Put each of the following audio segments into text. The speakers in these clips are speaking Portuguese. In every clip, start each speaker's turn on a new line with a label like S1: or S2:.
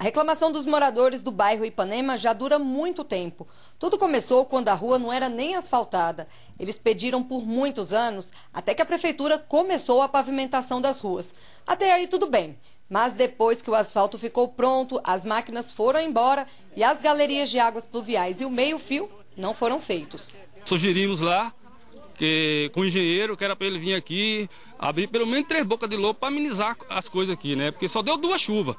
S1: A reclamação dos moradores do bairro Ipanema já dura muito tempo. Tudo começou quando a rua não era nem asfaltada. Eles pediram por muitos anos, até que a prefeitura começou a pavimentação das ruas. Até aí tudo bem. Mas depois que o asfalto ficou pronto, as máquinas foram embora e as galerias de águas pluviais e o meio-fio não foram feitos.
S2: Sugerimos lá que, com o engenheiro, que era para ele vir aqui abrir pelo menos três bocas de lobo para amenizar as coisas aqui, né? Porque só deu duas chuvas.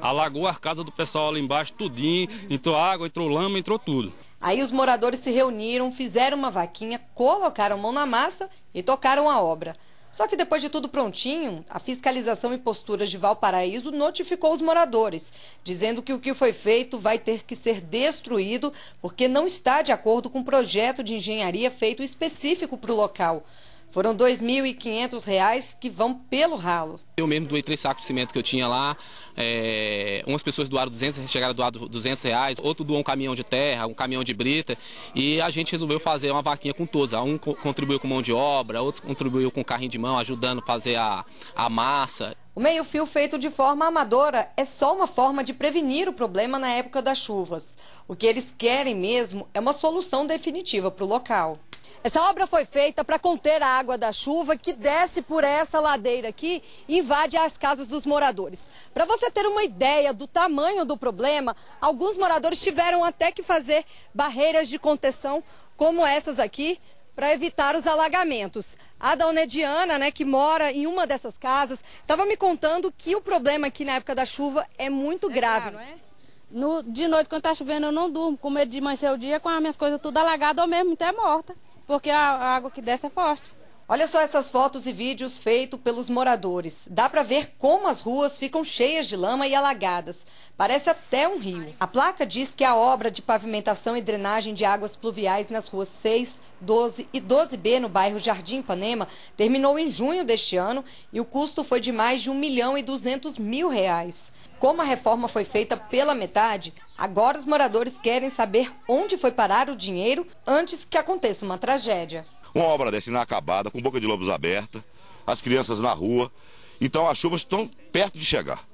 S2: Alagou a casa do pessoal ali embaixo, tudinho. Entrou água, entrou lama, entrou tudo.
S1: Aí os moradores se reuniram, fizeram uma vaquinha, colocaram mão na massa e tocaram a obra. Só que depois de tudo prontinho, a fiscalização e posturas de Valparaíso notificou os moradores, dizendo que o que foi feito vai ter que ser destruído porque não está de acordo com o um projeto de engenharia feito específico para o local. Foram R$ 2.500 que vão pelo ralo.
S3: Eu mesmo doei três sacos de cimento que eu tinha lá. É, umas pessoas doaram 200, chegaram a doar 200 reais. Outro doou um caminhão de terra, um caminhão de brita. E a gente resolveu fazer uma vaquinha com todos. Um contribuiu com mão de obra, outro contribuiu com carrinho de mão, ajudando a fazer a, a massa.
S1: O meio-fio feito de forma amadora é só uma forma de prevenir o problema na época das chuvas. O que eles querem mesmo é uma solução definitiva para o local. Essa obra foi feita para conter a água da chuva que desce por essa ladeira aqui e invade as casas dos moradores. Para você ter uma ideia do tamanho do problema, alguns moradores tiveram até que fazer barreiras de contenção como essas aqui para evitar os alagamentos. A dona Ediana, né, que mora em uma dessas casas, estava me contando que o problema aqui na época da chuva é muito é grave, claro, é? No, de noite, quando está chovendo, eu não durmo, com medo de amanhecer o dia com as minhas coisas tudo alagadas ou mesmo até morta porque a água que desce é forte. Olha só essas fotos e vídeos feitos pelos moradores. Dá para ver como as ruas ficam cheias de lama e alagadas. Parece até um rio. A placa diz que a obra de pavimentação e drenagem de águas pluviais nas ruas 6, 12 e 12B no bairro Jardim Ipanema terminou em junho deste ano e o custo foi de mais de 1 milhão e 200 mil reais. Como a reforma foi feita pela metade, agora os moradores querem saber onde foi parar o dinheiro antes que aconteça uma tragédia
S3: uma obra dessa inacabada, com boca de lobos aberta, as crianças na rua. Então as chuvas estão perto de chegar.